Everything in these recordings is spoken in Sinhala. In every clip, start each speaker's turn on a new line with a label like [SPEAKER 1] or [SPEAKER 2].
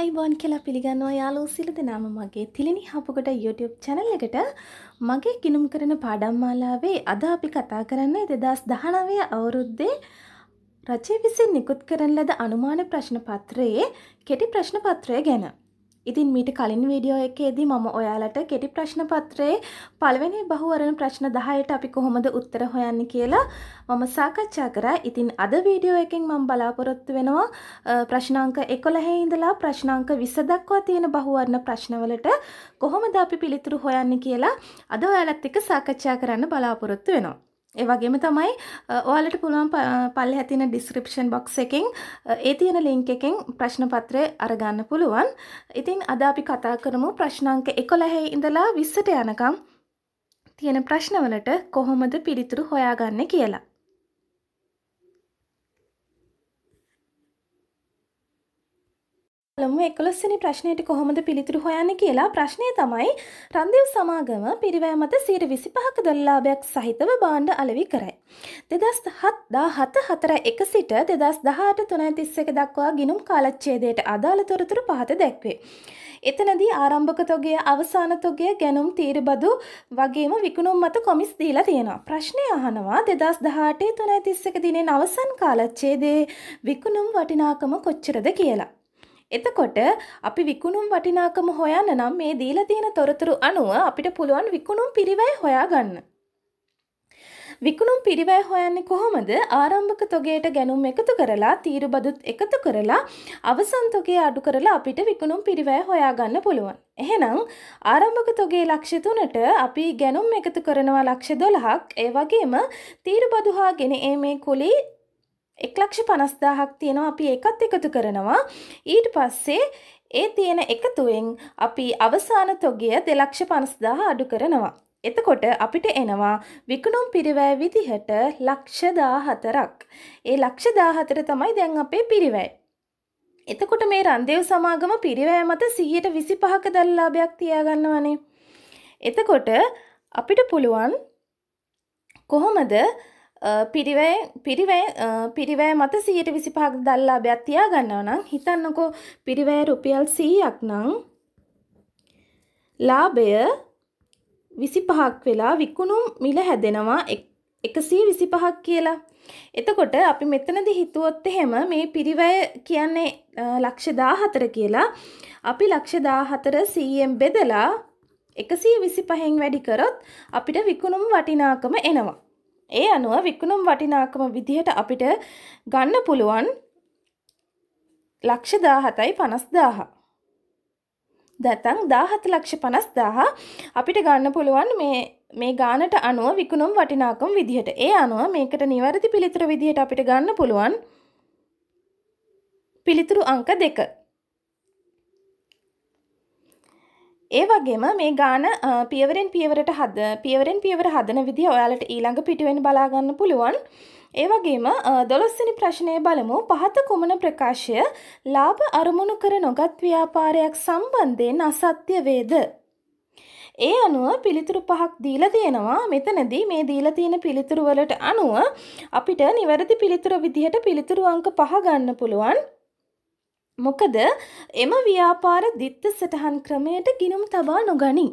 [SPEAKER 1] අයිබෝන් කියලා පිළිගන්නවා යාලෝ සිලු දෙනාම මගේ තිලිනි හපුකට YouTube channel එකට මගේ ගිනුම් කරන පාඩම් මාලාවේ අද අපි කතා කරන්නේ 2019 අවුරුද්දේ රජය විසින් නිකුත් කරන ලද අනුමාන ප්‍රශ්න පත්‍රයේ කෙටි ප්‍රශ්න පත්‍රය ගැන. ඉතින් මීට කලින් වීඩියෝ එකේදී මම ඔයාලට කෙටි ප්‍රශ්න පත්‍රයේ පළවෙනි බහුවරණ ප්‍රශ්න 10ට අපි කොහොමද උත්තර හොයන්නේ කියලා මම සාකච්ඡා කරා. ඉතින් අද වීඩියෝ එකෙන් මම බලාපොරොත්තු වෙනවා ප්‍රශ්න අංක 11 ඉඳලා ප්‍රශ්න අංක 20 දක්වා තියෙන බහුවරණ ප්‍රශ්නවලට කොහොමද අපි පිළිතුරු හොයන්නේ කියලා අද ඔයාලත් එක්ක සාකච්ඡා කරන්න බලාපොරොත්තු වෙනවා. ඒ වගේම තමයි ඔයාලට පුළුවන් පල්ලෙ ඇතින ඩිස්ක්‍රිප්ෂන් බොක්ස් එකෙන් ඒ තියෙන ලින්ක් එකෙන් ප්‍රශ්න පත්‍රය අරගන්න පුළුවන්. ඉතින් අද අපි කතා කරමු ප්‍රශ්න අංක 11 ඉඳලා 20ට යනකම් තියෙන ප්‍රශ්නවලට කොහොමද පිළිතුරු හොයාගන්නේ කියලා. පළමු 11 වෙනි ප්‍රශ්නයට කොහොමද පිළිතුරු හොයන්නේ කියලා ප්‍රශ්නය තමයි රන්දිව් සමාගම පිරිවැය මත 125ක දොල්ලාභයක් සහිතව භාණ්ඩ අලෙවි කරයි. 2007 4 සිට 2018 331 දක්වා ගිණුම් කාලච්ඡේදයට අදාළ තොරතුරු පහත දැක්වේ. එතනදී ආරම්භක තොගය අවසාන තොගය ගැනුම් තීරබදු වගේම විකුණුම් මත කොමිස් දීලා තියෙනවා. ප්‍රශ්නය අහනවා 2018 331 දිනේ අවසන් කාලච්ඡේදයේ විකුණුම් වටිනාකම කොච්චරද කියලා. එතකොට අපි විකුණුම් වටිනාකම හොයන්න නම් මේ දීලා තියෙන තොරතුරු අනුව අපිට පුළුවන් විකුණුම් පිරිවැය හොයාගන්න. විකුණුම් පිරිවැය හොයන්නේ කොහොමද? ආරම්භක තොගයට ගැනුම් එකතු කරලා, තීරුබදුත් එකතු කරලා, අවසන් තොගය අඩු කරලා අපිට විකුණුම් පිරිවැය හොයාගන්න පුළුවන්. එහෙනම් ආරම්භක තොගේ ලක්ෂ තුනට අපි ගැනුම් එකතු කරනවා ලක්ෂ 12ක් ඒ වගේම තීරබදු හා ගෙන ඒමේ කුලී 1ලක්ෂ 50000ක් තියෙනවා අපි ඒකත් එකතු කරනවා ඊට පස්සේ ඒ තියෙන එකතුවෙන් අපි අවසාන තොගය 250000 අඩු කරනවා එතකොට අපිට එනවා විකුණුම් පිරිවැය විදිහට ලක්ෂ 14ක්. ඒ ලක්ෂ 14 තමයි දැන් අපේ පිරිවැය. එතකොට මේ රන්දේව් සමාගම පිරිවැය මත 125ක දල්ලාභයක් තියාගන්නවනේ. එතකොට අපිට පුළුවන් කොහොමද පිරිවැය පිරිවැය පිරිවැය මත සීයට විසි පහක් දල්ලා බැත්තියා ගන්නව නම් හිතන්නකෝ පිරිවැය රුපියල් සීයක් නං ලාභය විසි පහක් වෙලා විකුණුම් මිල හැදෙනවා එකසී විසි පහක් කියලා. එතකොට අපි මෙතනදි හිතුවොත් එහෙම මේ පිරිවැය කියන්නේ ලක්ෂදා හතර කියලා අපි ලක්ෂදා හතර සීයෙන් බෙදලා එකසී විසි පහෙන් වැඩි කරොත් අපිට විකුණුම් වටිනාකම එනවා. ඒ අනුව විකුණුම් වටිනාකම විදිහට අපිට ගන්න පුළුවන් ලක්ෂ 17යි 50000. නැත්නම් 17 ලක්ෂ 50000 අපිට ගන්න පුළුවන් මේ මේ ගානට අනුව විකුණුම් වටිනාකම විදිහට. ඒ අනුව මේකට නිවැරදි පිළිතුර විදිහට අපිට ගන්න පුළුවන් පිළිතුරු අංක 2. ඒ වගේම මේ ගාන පියවරෙන් පියවරට හද පියවරෙන් පියවර හදන විදි ඔයාලට ඊළඟ පිටුවෙන් බලාගන්න පුළුවන්. ඒ වගේම දොළොස්සනි ප්‍රශ්නය බලමු පහත කුමන ප්‍රකාශය ලාභ අරමුණු කර නොගත් ව්‍යාපාරයක් සම්බන්ධයෙන් අසත්‍ය වේද. ඒ අනුව පිළිතුරු පහක් දීලා තියෙනවා මෙතනදී මේ දීලා තියෙන පිළිතුරු වලට අනුව අපිට නිවැරදි පිළිතුර විදිහට පිළිතුරු අංක පහ ගන්න පුළුවන්. මොකද එම ව්‍යාපාර දිත්ත සටහන් ක්‍රමයට ගිනුම් තබා නොගනී.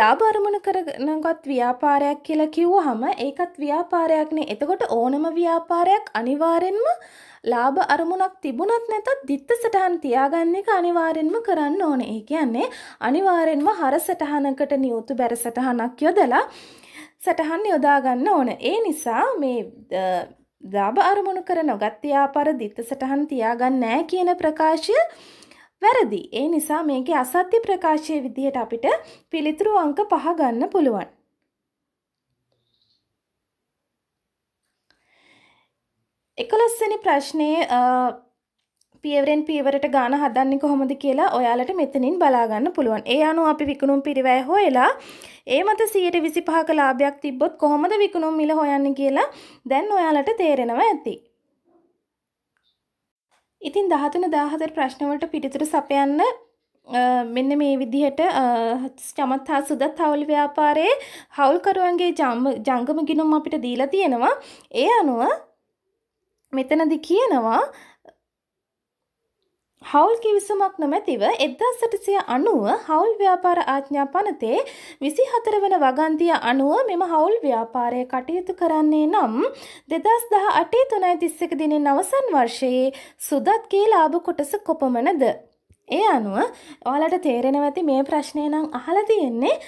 [SPEAKER 1] ලාභ අරමුණු කරනගත් ව්‍යාපාරයක් කියලා කිව්වහම ඒකත් ව්‍යාපාරයක්නේ. එතකොට ඕනම ව්‍යාපාරයක් අනිවාර්යෙන්ම ලාභ අරමුණක් තිබුණත් නැතත් දිත්ත සටහන් තියාගන්න එක අනිවාර්යෙන්ම කරන්න ඕනේ. ඒ කියන්නේ අනිවාර්යෙන්ම හර සටහනකට නියුතු බැර සටහනක් යොදලා සටහන් යොදා ගන්න ඕන. ඒ නිසා මේ ලාභ අරමුණු කර නොගත් ව්‍යාපාර දිත්ත සටහන් තියාගන්න නැහැ කියන ප්‍රකාශය වැරදි. ඒ නිසා මේකේ අසත්‍ය ප්‍රකාශයේ විදිහට අපිට පිළිතුරු අංක පහ ගන්න පුළුවන්. එකලොස්වෙනි ප්‍රශ්නයේ පියවරෙන් පියවරට ගාන හදන්නේ කොහොමද කියලා ඔයාලට මෙතනින් බලාගන්න පුළුවන්. ඒ අනුව අපි විකුණුම් පිරිවැය හොයලා ඒ මත 125ක ලාභයක් තිබ්බොත් කොහොමද විකුණුම් මිල හොයන්නේ කියලා දැන් ඔයාලට තේරෙනවා ඇති. ඉතින් 13 14 ප්‍රශ්න වලට පිළිතුරු සපයන්න මෙන්න මේ විදිහට චමත් හා සුදත් හවුල් ව්‍යාපාරයේ හවුල්කරුවන්ගේ ජංගම ගිනුම් අපිට දීලා තියෙනවා. ඒ අනුව මෙතනදි කියනවා හවුල් කිවිසුමක් නොමැතිව එදදාසටසිය අනුව හවුල් ව්‍යාපාර ආඥා පනතේ විසි හතර වන වගන්තිය අනුව මෙම හවුල් ව්‍යාපාරය කටයුතු කරන්නේ නම් දෙදස් දහ අටේ තුනයි තිස්සක දිනෙන් අවසන් වර්ෂයේ සුදත් ගේ ලාභ කොටස කොපමනද. ඒ අනුව ඕලට තේරෙනව ඇති මේ ප්‍රශ්නය නම් අහල තියෙන්නේ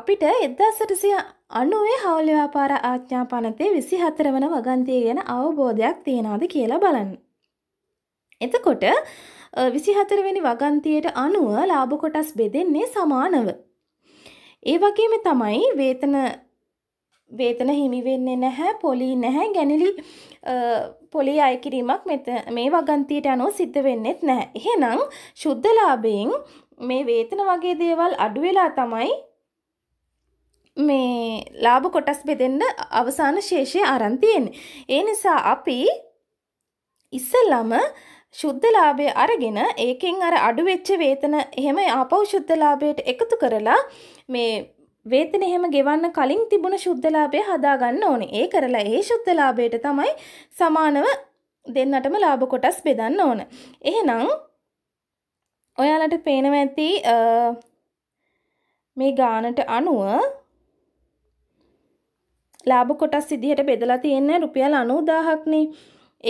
[SPEAKER 1] අපිට එදදාසටසිය අනුවේ හවුල් ව්‍යාපාර ආඥා පනතේ විසි හතර වන වගන්තිය ගැන අවබෝධයක් තියෙනවාද කියලා බලන්න. එතකොට විසිහතරවෙනි වගන්තියට අනුව ලාභ කොටස් බෙදෙන්නේ සමානව. ඒ වගේම තමයි වේතන වේතන හිමි වෙන්නේ නැහැ පොලි නැහැ ගැනලි පොලි අය කිරීමක් මේ වගන්තියට අනුව සිද්ධ වෙන්නෙත් නැහැ. එහෙනම් ශුද්ධ ලාභයෙන් මේ වේතන වගේ දේවල් අඩු වෙලා තමයි මේ ලාභ කොටස් බෙදෙන්න අවසාන ශේෂය අරන් තියෙන්නේ. ඒ නිසා අපි ඉස්සෙල්ලම ශුද්ධලාභය අරගෙන ඒකෙන් අර අඩු වෙච්ච වේතන එහෙම ආපහු ශුද්ධලාභයට එකතු කරලා මේ වේතන එහෙම ගෙවන්න කලින් තිබුණ ශුද්ධලාභය හදා ගන්න ඕනේ. ඒ කරලා ඒ ශුද්ධලාභයට තමයි සමානව දෙන්නටම ලාභ කොටස් බෙදන්න ඕන. එහෙනම් ඔයාලට පේනවා ඇති මේ ගානට අනුව ලාභ කොටස් විදිහට බෙදලා තියෙන්නේ රුපියල් 90000ක්නේ.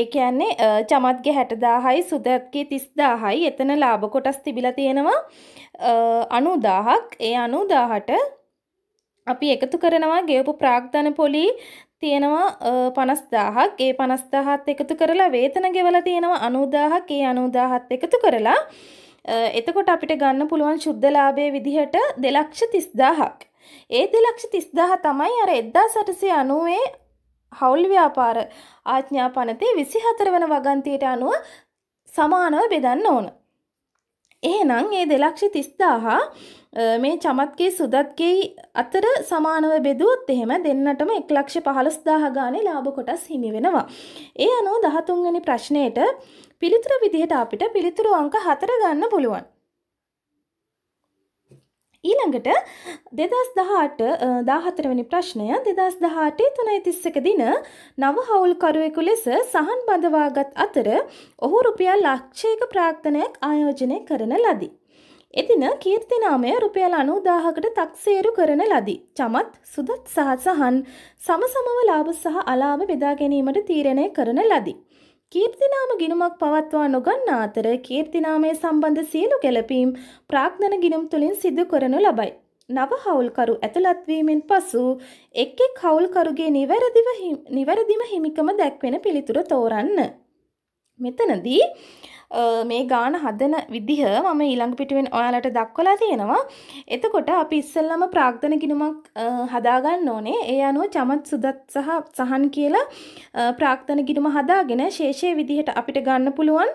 [SPEAKER 1] ඒ කියන්නේ චමත්ගේ හැටදාහයි සුදත්ගේ තිස්දාහයි එතන ලාභ කොටස් තිබිල තියෙනවා අනුදාහක් ඒ අනුදාහට අපි එකතු කරනවා ගෙවපු ප්‍රාග්ධන පොලි තියෙනවා පනස්දාහක් ඒ පනස්දාහත් එකතු කරලා වේතන ගෙවල තියෙනවා අනුදාහක් ඒ අනුදාහත් එකතු කරලා එතකොට අපිට ගන්න පුළුවන් ශුද්ධලාභය විදිහට දෙලක්ෂ තිස්දාහක් ඒ දෙලක්ෂ තිස්දාහ තමයි අර එද්දා සටසේ අනුවේ හවුල් ව්‍යාපාර ආඥාපනතේ 24 වන වගන්තියට අනුව සමානව බෙදන්න ඕන. එහෙනම් මේ 230000 මේ චමත්කේ සුදත්කේ අතර සමානව බෙදුවොත් එහෙම දෙන්නටම 115000 ගානේ ලාභ කොටස් හිමි වෙනවා. ඒ අනුව 13 වෙනි ප්‍රශ්නයේට පිළිතුරු විදිහට අපිට පිළිතුරු අංක 4 ගන්න පුළුවන්. ඊළඟට දෙදස් දහට දාහතරවැනි ප්‍රශ්නය දෙදස් දහටේ තුනයි තිස්සක දින නව හවුල්කරුවෙකු ලෙස සහන් බඳවාගත් අතර ඔහු රුපියල් ලක්ෂයක ප්‍රාක්්ථනයක් ආයෝජනය කරන ලදී. එදින කීර්තිනාමය රුපියල් අනුදාහකට තක්සේරු කරන ලදී. චමත් සුදත් සහ සහන් සමසමව ලාභ සහ අලාභ බෙදා ගැනීමට තීරණය කරන ලදී. කීර්තිනාම ගිනුමක් පවත්වා නොගන්නා අතර කීර්තිනාමය සම්බන්ධ සියලු ගැළපීම් ප්‍රාග්ධන ගිනුම් තුළින් සිදු කරනු ලබයි. නව හවුල්කරු ඇතුළත්වීමෙන් පසු එක් එක් හවුල්කරුගේ නිවැරදිම හිමිකම දැක්වෙන පිළිතුර තෝරන්න. මෙතනදී මේ ගාන හදන විදිහ මම ඊළඟ පිටුවෙන් ඔයාලට දක්වලා තියෙනවා. එතකොට අපි ඉස්සෙල්ලම ප්‍රාග්ධන ගිණුමක් හදාගන්න ඕනේ. ඒ අනුව චමත් සුදත් සහ සහන් කියලා ප්‍රාග්ධන ගිණුම හදාගෙන ශේෂයේ විදිහට අපිට ගන්න පුළුවන්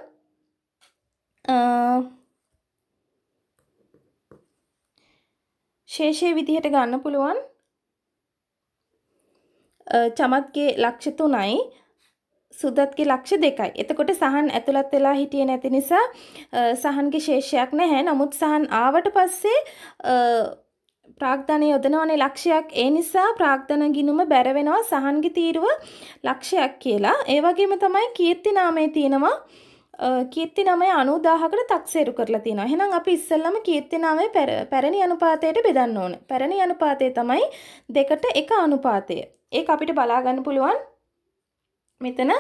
[SPEAKER 1] ශේෂයේ විදිහට ගන්න පුළුවන් චමත්ගේ ලක්ෂ 3යි සුදත්ගේ ලක්ෂ දෙකයි. එතකොට සහන් ඇතුළත් වෙලා හිටියේ නැති නිසා සහන්ගේ ශේෂයක් නැහැ. නමුත් සහන් ආවට පස්සේ ප්‍රාග්ධනය යොදනවනේ ලක්ෂයක්. ඒ නිසා ප්‍රාග්ධන ගිනුම බැර වෙනවා සහන්ගේ තීරුව ලක්ෂයක් කියලා. ඒ වගේම තමයි කීර්ති නාමයේ තියෙනවා කීර්ති නාමය 90000කට තක්සේරු කරලා තියෙනවා. එහෙනම් අපි ඉස්සෙල්ලම කීර්ති නාමය පැරණි අනුපාතයට බෙදන්න ඕනේ. පැරණි අනුපාතය තමයි 2ට 1 අනුපාතය. ඒක අපිට බලා ගන්න පුළුවන් මෙතන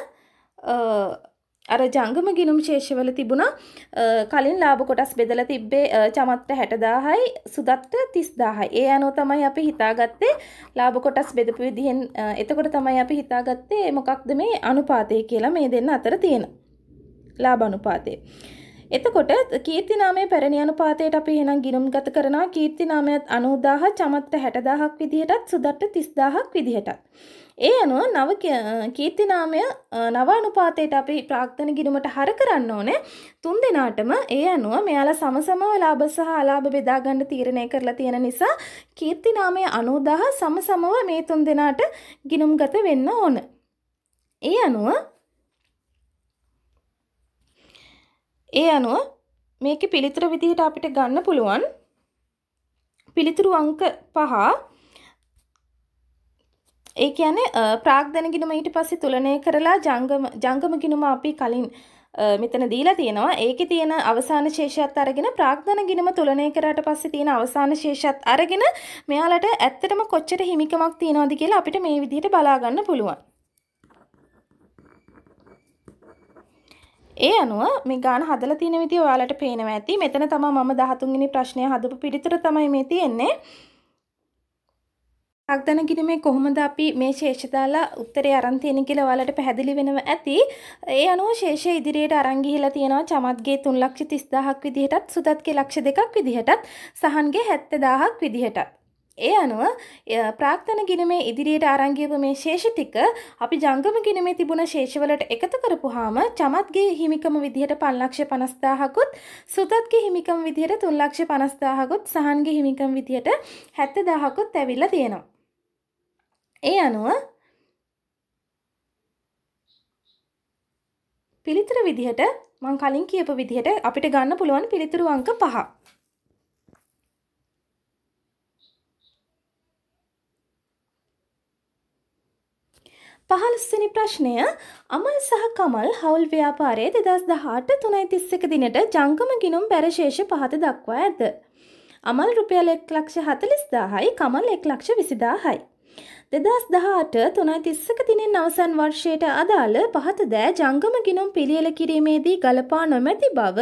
[SPEAKER 1] අර ජංගම ගිනුම් ශේෂවල තිබුණා කලින් ලාභ කොටස් බෙදලා තිබ්බේ චමත්ට 60000යි සුදත්ට 30000යි. ඒ අනුව තමයි අපි හිතාගත්තේ ලාභ කොටස් බෙදපු විදිහෙන් එතකොට තමයි අපි හිතාගත්තේ මොකක්ද මේ අනුපාතය කියලා මේ දෙන්න අතර තියෙන ලාභ අනුපාතය. එතකොට කීර්ති නාමයේ පැරණි අනුපාතයට අපි එහෙනම් ගිනුම්ගත කරනවා කීර්ති නාමයත් 90000 චමත්ට 60000ක් විදිහටත් සුදත්ට 30000ක් විදිහටත්. ඒ අනුව නව කීර්තිනාමය නවානුපාතයට අපි ප්‍රාක්තන ගිණුමට හර කරන්න ඕනේ තුන් දෙනාටම ඒ අනුව මෙයාලා සමසමව ලාභ සහ අලාභ බෙදා ගන්න තීරණය කරලා තියෙන නිසා කීර්තිනාමය 90000 සමසමව මේ තුන් දෙනාට ගිණුම්ගත වෙන්න ඕන. ඒ අනුව ඒ අනුව මේක පිළිතුර විදිහට අපිට ගන්න පුළුවන් පිළිතුරු අංක පහ ඒ කියන්නේ ප්‍රාග්ධන ගිනුම ඊට පස්සේ තුලනය කරලා ජංගම ජංගම ගිනුම අපි කලින් මෙතන දීලා තියෙනවා ඒකේ තියෙන අවසාන ශේෂයත් අරගෙන ප්‍රාග්ධන ගිණුම තුලනය කරාට පස්සේ තියෙන අවසාන ශේෂයත් අරගෙන මෙයාලට ඇත්තටම කොච්චර හිමිකමක් තියනවද කියලා අපිට මේ විදිහට බලා ගන්න පුළුවන්. ඒ අනුව මේ ගාන හදලා තියෙන විදිය ඔයාලට පේනවා ඇති. මෙතන තමයි මම 13 වෙනි ප්‍රශ්නය හදපු පිළිතුර තමයි මේ තියෙන්නේ. අක්දන ගිරීමේ කොහොමද අපි මේ ශේෂදාලා උත්තරේ අරන් තියෙන කියලා ඔයාලට පැහැදිලි වෙනවා ඇති. ඒ අනුව ශේෂය ඉදිරියට අරන් ගිහිලා තියෙනවා චමත්ගේ 330000ක් විදිහටත් සුදත්ගේ ලක්ෂ දෙකක් විදිහටත් සහන්ගේ 70000ක් විදිහටත්. ඒ අනුව ප්‍රාක්තන ගිනමේ ඉදිරියට අරන් ගියපු මේ ශේෂ ටික අපි ජංගම ගිනමේ තිබුණ ශේෂවලට එකතු කරපුවාම චමත්ගේ හිමිකම විදිහට 550000කුත් සුදත්ගේ හිමිකම විදිහට 350000කුත් සහන්ගේ හිමිකම විදිහට 70000කුත් ඇවිල්ලා තියෙනවා. ඒ අනුව පිළිතුර විදිහට මං කලින් කියපු විදිහට අපිට ගන්න පුළුවන් පිළිතුරු අංක පහ. පහළොස්වැනි ප්‍රශ්නය අමල් සහ කමල් හවුල් ව්‍යාපාරයේ දෙදස් දහට තුනයි තිස්සක දිනට ජංගම ගිනුම් පැරශේෂ පහත දක්වා ඇත. අමල් රුපියල් එක් ලක්ෂ හතලිස් දාහයි කමල් එක් ලක්ෂ විසිදාහයි. දෙදස් දහට තුනයි තිස්සක තිනෙන් අවසන් වර්ෂයට අදාළ පහත දෑ ජංගම ගිනුම් පිළියල කිරීමේදී ගලපා නොමැති බව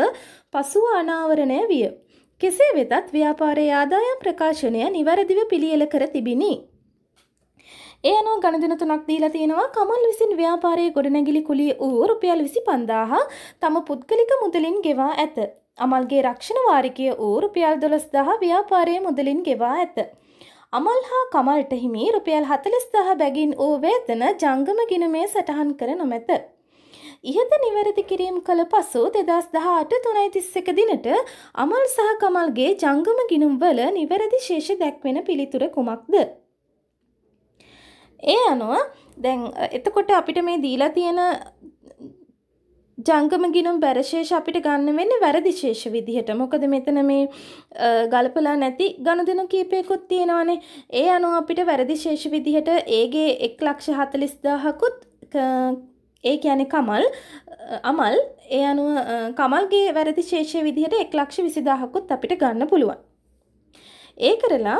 [SPEAKER 1] පසුව අනාවරණය විය. කෙසේ වෙතත් ව්‍යාපාරයේ ආදායම් ප්‍රකාශනය නිවැරදිව පිළියෙල කර තිබිණි. ඒ අනුව ගණදෙන තුනක් දීලා තියෙනවා කමල් විසින් ව්‍යාපාරයේ ගොඩනැගිලි කුලිය වූ රුපියල් විසි පන්දාහ තම පුද්ගලික මුදලින් ගෙවා ඇත. අමල්ගේ රක්ෂණ වාරිකය වූ රුපියල් දොළස් දහ ව්‍යාපාරයේ මුදලින් ගෙවා ඇත. අමල් හා කමල්ට හිමි රුපියල් හතලිස්දහ බැගින් වූ වේතන ජංගම ගිනුමේ සටහන් කර නොමැත. ඉහත නිවැරදි කිරීම් කළ පසු දෙදස් දහට තුනයි තිස්සක දිනට අමල් සහ කමල්ගේ ජංගම ගිනුම්වල නිවැරදි ශේෂ දැක්වෙන පිළිතුර කුමක්ද. ඒ අනුව දැන් එතකොට අපිට මේ දීලා තියෙන ජංගම ගිණුම් බැරශේෂ අපිට ගන්න වෙන්නේ වැරදි ශේෂ විදිහට. මොකද මෙතන මේ ගලපලා නැති ගණදෙනු කීපයකුත් තියෙනවානේ. ඒ අනුව අපිට වැරදි ශේෂ විදිහට ඒගේ 140000කුත් ඒ කියන්නේ කමල් අමල් ඒ අනුව කමල්ගේ වැරදි ශේෂය විදිහට 120000කුත් අපිට ගන්න පුළුවන්. ඒ කරලා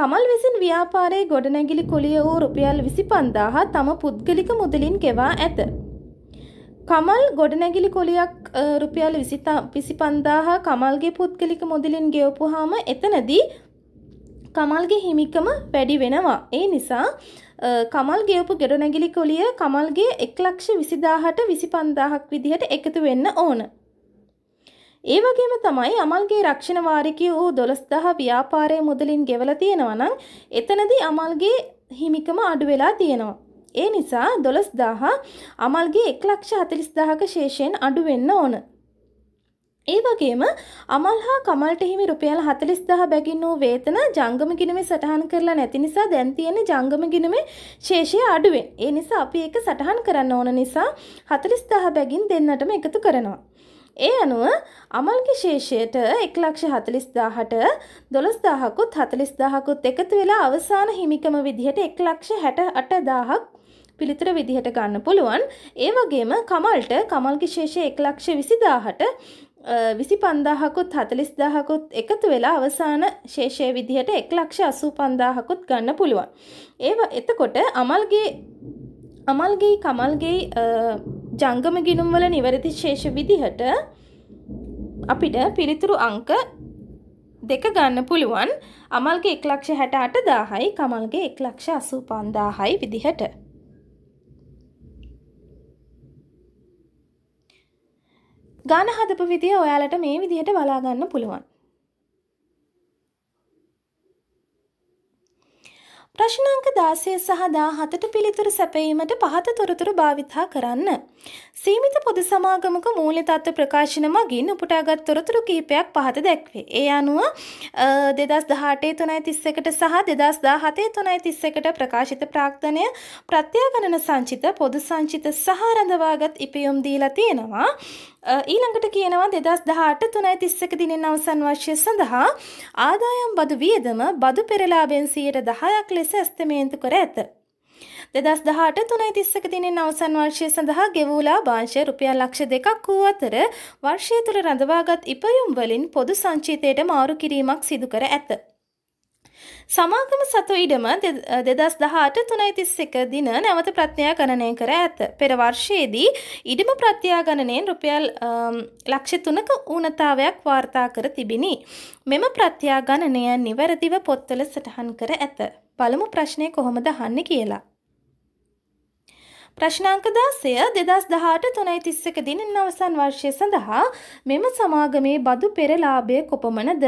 [SPEAKER 1] කමල් විසින් ව්‍යාපාරයේ ගොඩනැගිලි කුලිය වූ රුපියල් 25000 තම පුද්ගලික මුදලින් ගෙවා ඇත. කමල් ගොඩනැගිලි කොලියක් රුපියල් විසිතා පිසි පන්දාහා කමල්ගේ පුද්ගලික මුදලින් ගෙවපුහාම එතනදී කමල්ගේ හිමිකම වැඩි වෙනවා. ඒ නිසා කමල් ගෙවපු ගෙඩනැගිලි කොලිය කමල්ගේ එක් ලක්ෂ විසිදාහට විසි පන්දාහක් විදිහට එකතු වෙන්න ඕන. ඒ වගේම තමයි අමල්ගේ රක්ෂණ වාරිකය වූ දොළස්දහ ව්‍යාපාරය මුදලින් ගෙවල තියෙනවා නම් එතනදී අමල්ගේ හිමිකම අඩු වෙලා තියෙනවා. ඒ නිසා 12000 අමල්ගේ 140000ක ශේෂයෙන් අඩු වෙන්න ඕන. ඒ වගේම අමල් හා කමල්ට හිමි රුපියල් 40000 බැගින් වූ වේතන ජංගම ගිණුමේ සටහන් කරලා නැති නිසා දැන් තියෙන ජංගම ගිණුමේ ශේෂය අඩුවෙන්. ඒ නිසා අපි ඒක සටහන් කරන්න ඕන නිසා 40000 බැගින් දෙන්නටම එකතු කරනවා. ඒ අනුව අමල්ගේ ශේෂයට 140000ට 12000කුත් 40000කුත් එකතු වෙලා අවසාන හිමිකම විදිහට 168000ක් පිළිතුර විදිහට ගන්න පුළුවන්. ඒ වගේම කමල්ට කමල්ගේ ශේෂය 1,20,000ට විසි පන්දාහකුත් හතලිස් දාහකුත් එකතු වෙලා අවසාන ශේෂය විදිහට එක් ලක්ෂ අසූ පන්දාහකුත් ගන්න පුළුවන්. ඒව එතකොට අමල්ගේ අමල්ගේ කමල්ගේ ජංගම ගිනුම්වල නිවැරදි ශේෂ විදිහට අපිට පිළිතුරු අංක දෙක ගන්න පුළුවන් අමල්ගේ එක් ලක්ෂ හැට අට දාහයි කමල්ගේ එක් ලක්ෂ අසූ පන්දාහයි විදිහට. ගාන හදපු විදිය ඔයාලට මේ විදිහට බලාගන්න පුළුවන්. ප්‍රශ්න අංක 16 සහ 17ට පිළිතුරු සැපයීමට පහත තොරතුරු භාවිතා කරන්න. සීමිත පොදු සමාගමක මූල්‍ය තත්ත්ව ප්‍රකාශන මගින් උපුටාගත් තොරතුරු කිහිපයක් පහත දැක්වේ. ඒ අනුව 2018 331ට සහ 2017 331ට ප්‍රකාශිත ප්‍රාක්තනය ප්‍රත්‍යාගණන සංචිත පොදු සංචිත සහ රඳවාගත් ඉපයුම් දීලා තියෙනවා. ඊළඟට කියනවා දෙදස් දහට තුනයි තිස්සක දිනෙන් අවසන් වශ්‍ය සඳහා ආදායම් බදු වියදම බදු පෙරලාබෙන් සියයට දහයක් ලෙස ඇස්තමේන්තු කර ඇත. දෙදස් දහට තුනයි තිස්සක දිනෙන් අවසන් වර්ෂය සඳහා ගෙවූලා භාංශ රුපියල් ලක්ෂ දෙකක් වූ අතර වර්ෂය තුළ රඳවාගත් ඉපයුම් වලින් පොදු සංචීතයට මාරු කිරීමක් සිදු කර ඇත. සමාගම සතු ඉඩම දෙදස් දහට තුනයි තිස් එක දින නැවත ප්‍රත්්ඥාගණනය කර ඇත. පෙර වර්ෂයේදී ඉඩම ප්‍රත්‍යාගණනයෙන් රුපියල් ලක්ෂ තුනක ඌනතාවයක් වාර්තා කර තිබිණි. මෙම ප්‍රත්‍යාගණනය නිවැරදිව පොත්වල සටහන් කර ඇත. පළමු ප්‍රශ්නය කොහොමද හන්න කියලා. ප්‍රශ්නාංක දාසය දෙදස් දහට තුනයි තිස්සක දිනෙන් අවසන් වර්ෂය සඳහා මෙම සමාගමේ බදු පෙරලාභය කොපමණද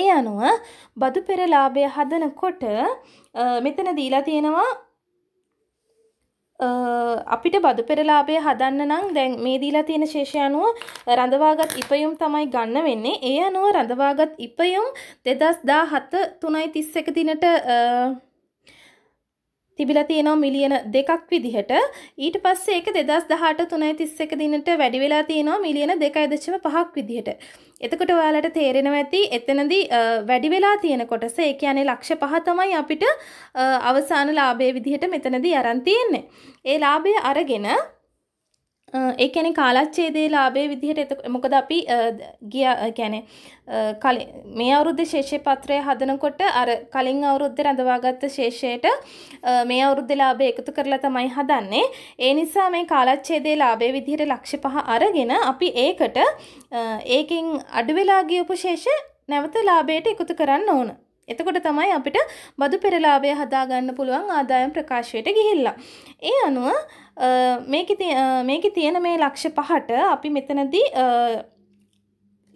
[SPEAKER 1] ඒ අනුව බදු පෙර ලාභය හදනකොට මෙතන දීලා තියෙනවා අපිට බදු පෙරලාභය හදන්න නම් දැන් මේ දීලා තියෙන ශේෂය අනුව රඳවාගත් ඉපයුම් තමයි ගන්න වෙන්නේ. ඒ අනුව රඳවාගත් ඉපයුම් 2017 3.31 දිනට තිබිලා තියෙනවා මිලියන දෙකක් විදිහට ඊට පස්සේ ඒක 2018 3.31 දිනට වැඩි වෙලා තියෙනවා මිලියන 2.5ක් විදිහට. එතකොට ඔයාලට තේරෙනවා ඇති එතනදී වැඩි වෙලා තියෙන කොටස ඒ කියන්නේ ලක්ෂ පහ තමයි අපිට අවසාන ලාභයේ විදිහට මෙතනදී අරන් තියෙන්නේ. ඒ ලාභය අරගෙන ඒ කියන්නේ කාලච්ඡේදයේ ලාභයේ විදිහට මොකද අපි ගිය කියන්නේ කලින් මේ අවුරුද්දේ ශේෂය පත්‍රය හදනකොට අර කලින් අවුරුද්දේ රඳවාගත්ත ශේෂයට මේ අවුරුද්දේ ලාභය එකතු කරලා තමයි හදන්නේ. ඒ නිසා මේ කාලච්ඡේදයේ ලාභයේ විදිහට ලක්ෂ පහ අරගෙන අපි ඒකට ඒකෙන් අඩු වෙලා ගියපු ශේෂ නැවත ලාභයට එකතු කරන්න ඕන. එතකොට තමයි අපිට බදු පෙරලාභය හදාගන්න පුළුවන් ආදායම් ප්‍රකාශයට ගිහිල්ලා. ඒ අනුව මේක තියෙන මේ ලක්ෂ පහට අපි මෙතනදී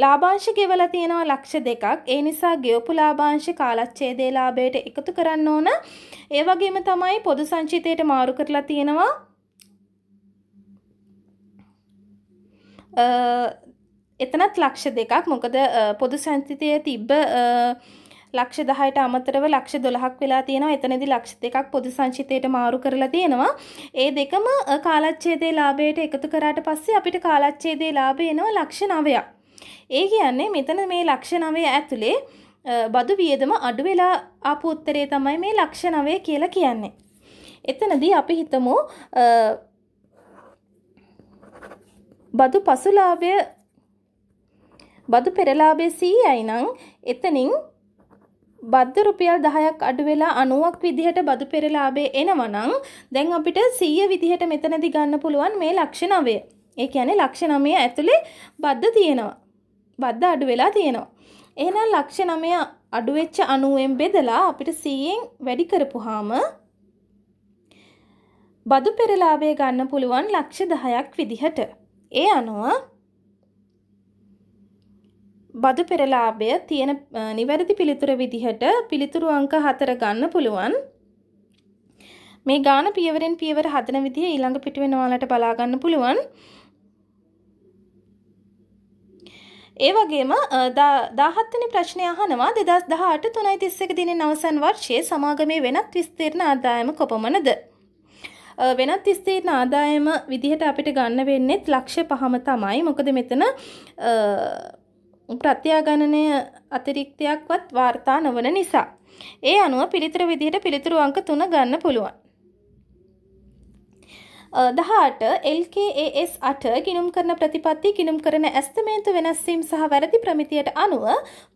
[SPEAKER 1] ලාභාංශ ගෙවලා තියෙනවා ලක්ෂ දෙකක්. ඒ නිසා ගෙවපු ලාභාංශ කාලච්ඡේදේ ලාභයට එකතු කරන්න ඕන. ඒ වගේම තමයි පොදු සංචිතයට මාරු කරලා තියෙනවා එතනත් ලක්ෂ දෙකක් මොකද පොදු සංචිතයේ තිබ්බ ලක්ෂ 10ට අමතරව ලක්ෂ 12ක් වෙලා තියෙනවා. එතනදී ලක්ෂ 2ක් පොදු සංචිතයට මාරු කරලා තියෙනවා. ඒ දෙකම කාලච්ඡේදයේ ලාභයට එකතු කරාට පස්සේ අපිට කාලච්ඡේදයේ ලාභය එනවා ලක්ෂ 9ක්. ඒ කියන්නේ මෙතන මේ ලක්ෂ 9 ඇතුලේ බදු වියදම අඩු වෙලා ආපු උත්තරේ තමයි මේ ලක්ෂ 9 කියලා කියන්නේ. එතනදී අපි හිතමු බදු පසුලාභය බදු පෙරලාභය 100යි නම් එතනින් බද්ධ රුපියල් 10ක් අඩු වෙලා 90ක් විදිහට බදු පෙරලාභේ එනවනම් දැන් අපිට 100 විදිහට මෙතනදි ගන්න පුළුවන් මේ ලක්ෂ 9. ඒ කියන්නේ ලක්ෂ 9 ඇතුලේ බද්ධ තියෙනවා. බද්ධ අඩු වෙලා තියෙනවා. එහෙනම් ලක්ෂ 9 අඩු වෙච්ච 90ෙන් බෙදලා අපිට 100ෙන් වැඩි කරපුවාම බදු පෙරලාභය ගන්න පුළුවන් ලක්ෂ 10ක් විදිහට. ඒ අනුව බදු පෙරලාභය තියෙන නිවැරදි පිළිතුර විදිහට පිළිතුරු අංක 4 ගන්න පුළුවන්. මේ ගාන පියවරෙන් පියවර හදන විදිහ ඊළඟ පිටුවෙන ඔයාලට බලා ගන්න පුළුවන්. ඒ වගේම 17 වෙනි ප්‍රශ්නය අහනවා 2018 3.31 දිනෙන් අවසන් වර්ෂයේ සමාගමේ වෙනත් විස්තීර්ණ ආදායම කොපමණද? වෙනත් ස්ථීරණ ආදායම විදිහට අපිට ගන්න වෙන්නේත් ලක්ෂ පහම තමයි. මොකද මෙතන ප්‍රත්‍යාගණනය අතිරික්තයක්වත් වාර්තා නොවන නිසා. ඒ අනුව පිළිතුරු විදිහට පිළිතුරු අංක 3 ගන්න පුළුවන්. දහට LKAS අට ගිනුම් කරන ප්‍රතිපත්ති ගිනුම් කරන ඇස්තමේන්තු වෙනස්වීම් සහ වැරදි ප්‍රමිතියට අනුව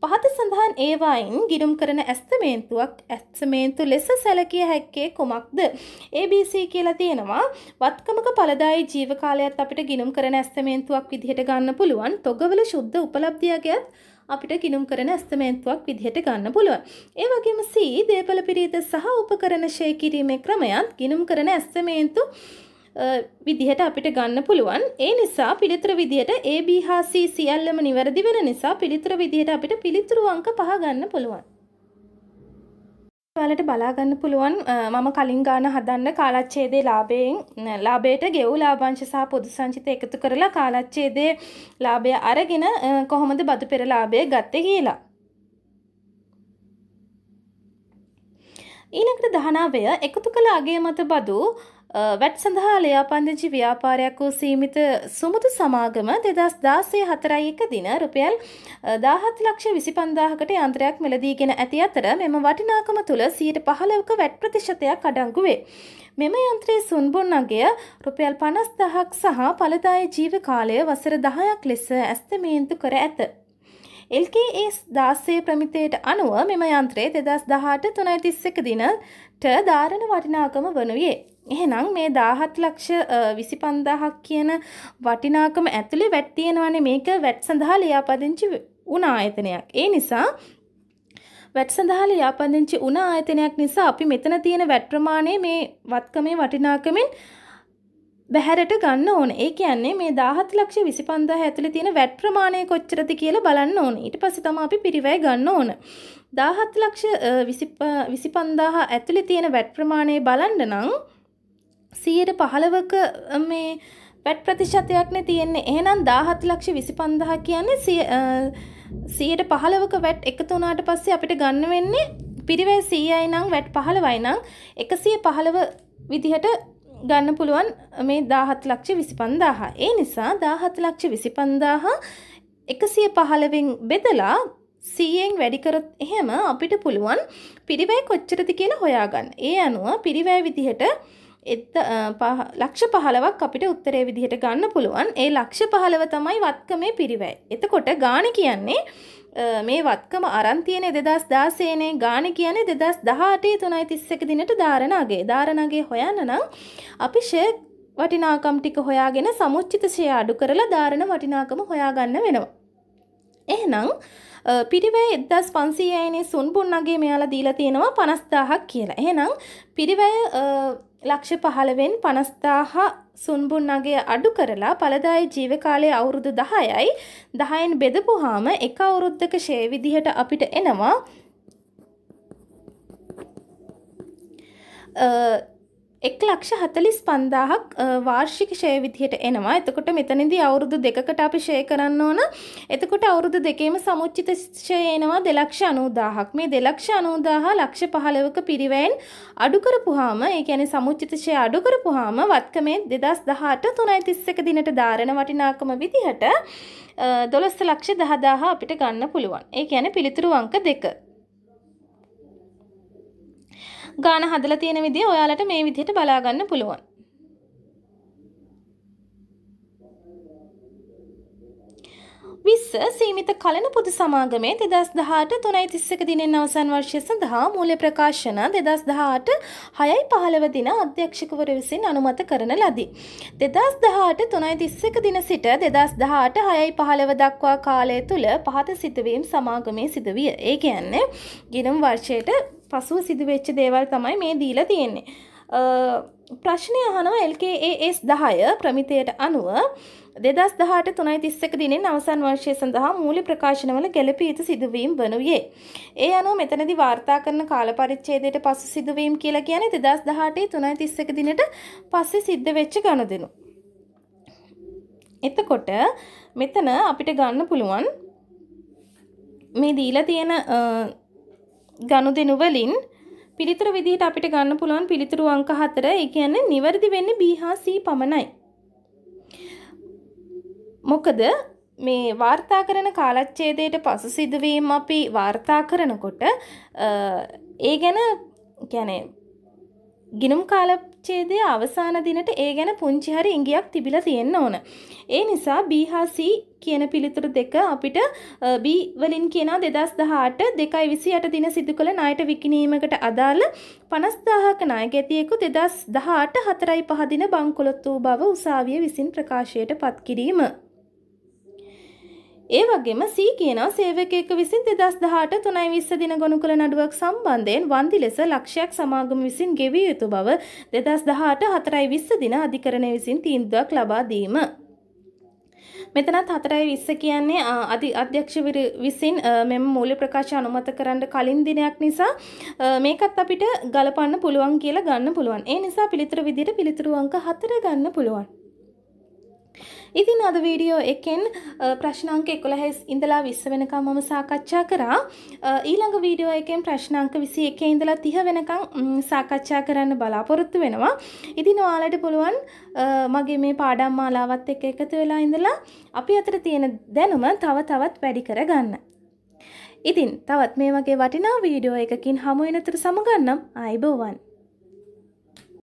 [SPEAKER 1] පහත සඳහන් ඒවායින් ගිනුම් කරන ඇස්තමේන්තුවක් ඇස්තමේන්තු ලෙස සැලකිය හැක්කේ කුමක්ද ABC කියලා තියෙනවා වත්කමක පළදායි ජීවකාලයත් අපිට ගිනුම් කරන ඇස්තමේන්තුවක් විදිහට ගන්න පුළුවන් තොගවල ශුද්ධ උපලබ්ධියකයත් අපිට ගිනුම් කරන ඇස්තමේන්තුවක් විදිහට ගන්න පුළුවන්. ඒ වගේම C දේපල පිරිත සහ උපකරණ ෂේ කිරීමේ ක්‍රමයත් ගිනුම් කරන ඇස්තමේන්තු විදිහට අපිට ගන්න පුළුවන්. ඒ නිසා පිළිතුර විදිහට A B හා C සියල්ලම නිවැරදි වෙන නිසා පිළිතුර විදිහට අපිට පිළිතුරු අංක පහ ගන්න පුළුවන්. ඔයාලට බලා ගන්න පුළුවන් මම කලින් ගාන හදන්න කාලච්ඡේදේ ලාභයෙන් ලාභයට ගෙවු ලාභංශ සහ පොදු සංචිත එකතු කරලා කාලච්ඡේදේ ලාභය අරගෙන කොහොමද බදු පෙර ලාභය ගත්තේ කියලා. ඊළඟට දහනාවය එකතු කළ අගය මත බදු වැට් සඳහා ලියාපදිංචි ව්‍යාපාරයක් වූ සීමිත සුමුදු සමාගම දෙදස් දාසේ හතරයි එක දින රුපියල් දාහත් ලක්ෂ විසි පන්දාහකට යන්ත්‍රයක් මෙලදීගෙන ඇති අතර මෙම වටිනාකම තුළ සීට පහලවක වැට් ප්‍රතිශතයක් අඩංගුවේ. මෙම යන්ත්‍රයේ සුන්බුන් අගය රුපියල් පනස් දහක් සහ පලදාය ජීව කාලය වසර දහයක් ලෙස ඇස්තමේන්තු කර ඇත. එල්කඒස් දාස්සේ ප්‍රමිතයට අනුව මෙම යන්ත්‍රයේ දෙදස් දහට තුනයිතිස්සක දිනට ධාරණ වටිනාකම වනුයේ. එහෙනම් මේ 17 ලක්ෂ 25000ක් කියන වටිනාකම ඇතුලේ වැට් තියෙනවානේ මේක වැට් සඳහා ලියාපදිංචි වුණ ආයතනයක්. ඒ නිසා වැට් සඳහා ලියාපදිංචි වුණ ආයතනයක් නිසා අපි මෙතන තියෙන වැට් ප්‍රමාණය මේ වත්කමේ වටිනාකමෙන් බැහැරට ගන්න ඕන. ඒ කියන්නේ මේ 17 ලක්ෂ 25000 ඇතුලේ තියෙන වැට් ප්‍රමාණය කොච්චරද කියලා බලන්න ඕන. ඊට පස්සේ තමයි අපි පිරිවැය ගන්න ඕන. 17 ලක්ෂ 25000 ඇතුලේ තියෙන වැට් ප්‍රමාණය බලන්න නම් සීයට පහළවක මේ වැට් ප්‍රතිශතයක්නේ තියෙන්නේ එහෙනම් දාහත් ලක්ෂ විසි පන්දහ කියන්නේ සීයට පහළවක වැට් එකතු වුණාට පස්සේ අපිට ගන්න වෙන්නේ පිරිවැය සීයයි නම් වැට් පහළවයි නම් එකසිය පහළව විදිහට ගන්න පුළුවන් මේ දාහත් ලක්ෂ විසි පන්දාහා ඒ නිසා දාහත් ලක්ෂ විසි පන්දාහා එකසිය පහළවෙන් බෙදලා සීයෙන් වැඩිකරොත් එහෙම අපිට පුළුවන් පිරිවැය කොච්චරති කියලා හොයාගන්න ඒ අනුව පිරිවැය විදිහට එත්ත ලක්ෂ පහලවක් අපිට උත්තරේ විදිහට ගන්න පුළුවන් ඒ ලක්ෂ පහලව තමයි වත්කමේ පිරිවැයි. එතකොට ගාන කියන්නේ මේ වත්කම අරන්තියනේ දෙදස් දාසේනේ ගාන කියන දෙදස් දහටේ තුනයි තිස්සක දිනට ධාරණගේ ධාරණගේ හොයන්න නම් අපි ෂය වටිනාකම් ටික හොයාගෙන සමුච්චිත ෂය අඩු කරලා ධාරණ වටිනාකම හොයාගන්න වෙනවා. එහෙනම් පිරිවැය එදස් පන්සීයනේ සුන්බුන්නගේ මෙයාලා දීලා තියෙනවා පනස්දාහක් කියලා. එහෙනම් පිරිවැය ලක්ෂ පහළවෙන් පනස්දාහ සුන්බුන්නගේ අඩු කරලා පළදායි ජීවකාලය අවුරුදු දහයයි දහයෙන් බෙදපුහාම එක අවුරුද්ධක ෂේ විදිහට අපිට එනවා එක් ලක්ෂ හතලිස් පන්දාහක් වාර්ෂික ෂය විදිහට එනවා එතකොට මෙතනදී අවුරුදු දෙකකට අපි ෂය කරන්න ඕන එතකොට අවුරුදු දෙකේම සමුච්චිත ෂය එනවා දෙලක්ෂ අනූදාහක් මේ දෙලක්ෂ අනූදාහ ලක්ෂ පහළවක පිරිවැයෙන් අඩු කරපුවාම ඒ කියන්නේ සමුච්චිත ෂය අඩු කරපුවාම වත්කමේ දෙදස් දහට තුනයි තිස්සක දිනට ධාරණ වටිනාකම විදිහට දොළොස්ස ලක්ෂ දහදාහ අපිට ගන්න පුළුවන් ඒ කියන්නේ පිළිතුරු අංක දෙක ගාන හදලා තියෙන විදිය ඔයාලට මේ විදිහට බලා ගන්න පුළුවන්. විස්ස සීමිත කලන පොදු සමාගමේ දෙදස් දහට තුනයි තිස්සක දිනෙන් අවසන් වර්ෂය සඳහා මූල්‍ය ප්‍රකාශන දෙදස් දහට හයයි පහළව දින අධ්‍යක්ෂකවර විසින් අනුමත කරන ලදි. දෙදස් දහට තුනයි තිස්සක දින සිට දෙදස් දහට හයයි පහළව දක්වා කාලය තුළ පහත සිදුවීම් සමාගමේ සිදුවිය. ඒ කියන්නේ ගිනම් වර්ෂයට පසුව සිදුවෙච්ච දේවල් තමයි මේ දීලා තියෙන්නේ. ප්‍රශ්නය අහනවා LKAS දහය ප්‍රමිතයට අනුව දෙදස් දහට තුනයි තිස්සක දිනෙන් අවසන් වර්ෂය සඳහා මූලි ප්‍රකාශනවල ගැලපීත සිදුවීම් වනුයේ. ඒ අනුව මෙතනදි වාර්තා කරන කාලපරිච්ඡේදයට පසු සිදුවීම් කියලා කියන්නේ දෙදස් දහටේ තුනයි තිස්සක දිනට පස්සේ සිද්ධ වෙච්ච ගණුදෙනු. එතකොට මෙතන අපිට ගන්න පුළුවන් මේ දීලා තියෙන ගනුදෙනු වලින් පිළිතුරු විදිහට අපිට ගන්න පුළුවන් පිළිතුරු අංක 4 ඒ කියන්නේ නිවැරදි වෙන්නේ B හා C පමණයි. මොකද මේ වාර්තා කරන කාලච්ඡේදයට පසු සිදුවීම් අපි වාර්තා කරනකොට ඒ ගැන කියන්නේ ගිනුම් කාල පරිච්ඡේදයේ අවසාන දිනට ඒ ගැන පුංචි හරි ඉඟියක් තිබිලා තියෙන්න ඕන. ඒ නිසා B හා C කියන පිළිතුරු දෙක අපිට B වලින් කියනවා 2018 2.28 දින සිදු කළ ණයට විකිණීමකට අදාළ 50000ක ණය ගැතියෙකු 2018 4.5 දින බංකොලොත් වූ බව උසාවිය විසින් ප්‍රකාශයට පත් කිරීම. ඒ වගේම සී කියනවා සේවකයෙක් විසින් 2018 3.20 දින ගොනුකළ නඩුවක් සම්බන්ධයෙන් වන්දි ලෙස ලක්ෂයක් සමාගම විසින් ගෙවිය යුතු බව 2018 4.20 දින අධිකරණය විසින් තීන්දුවක් ලබා දීම. මෙතනත් 4.20 කියන්නේ අධි අධ්‍යක්ෂ විසින් මෙම මූල්‍ය ප්‍රකාශ අනුමත කරන්න කලින් දිනයක් නිසා මේකත් අපිට ගලපන්න පුළුවන් කියලා ගන්න පුළුවන්. ඒ නිසා පිළිතුරු විදිහට පිළිතුරු අංක 4 ගන්න පුළුවන්. ඉතින් අද වීඩියෝ එකෙන් ප්‍රශ්නාංක එකොළහැස් ඉඳලා විස්ස වෙනකම් මම සාකච්ඡා කරා ඊළඟ වීඩියෝ එකෙන් ප්‍රශ්නාංක විසි එක ඉඳලා තිහ වෙනකං සාකච්ඡා කරන්න බලාපොරොත්තු වෙනවා ඉතින් ඔයාලට පුළුවන් මගේ මේ පාඩම් මාලාවත් එක එකතු වෙලා ඉඳලා අපි අතර තියෙන දැනුම තව තවත් වැඩි කරගන්න ඉතින් තවත් මේ වගේ වටිනා වීඩියෝ එකකින් හමුවෙනතුර සමගන්නම් අයිබෝවන්